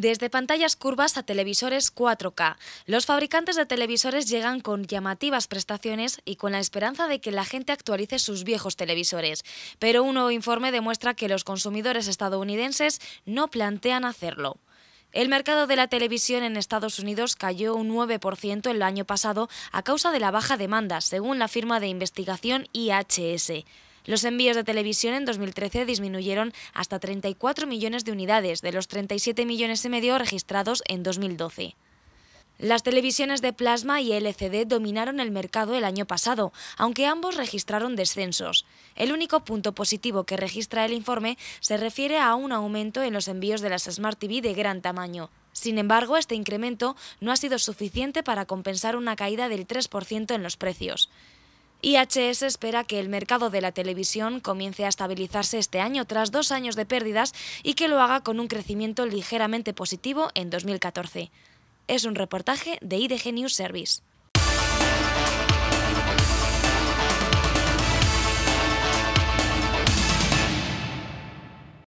Desde pantallas curvas a televisores 4K, los fabricantes de televisores llegan con llamativas prestaciones y con la esperanza de que la gente actualice sus viejos televisores. Pero un nuevo informe demuestra que los consumidores estadounidenses no plantean hacerlo. El mercado de la televisión en Estados Unidos cayó un 9% el año pasado a causa de la baja demanda, según la firma de investigación IHS. Los envíos de televisión en 2013 disminuyeron hasta 34 millones de unidades de los 37 millones y medio registrados en 2012. Las televisiones de plasma y LCD dominaron el mercado el año pasado, aunque ambos registraron descensos. El único punto positivo que registra el informe se refiere a un aumento en los envíos de las Smart TV de gran tamaño. Sin embargo, este incremento no ha sido suficiente para compensar una caída del 3% en los precios. IHS espera que el mercado de la televisión comience a estabilizarse este año tras dos años de pérdidas y que lo haga con un crecimiento ligeramente positivo en 2014. Es un reportaje de IDG News Service.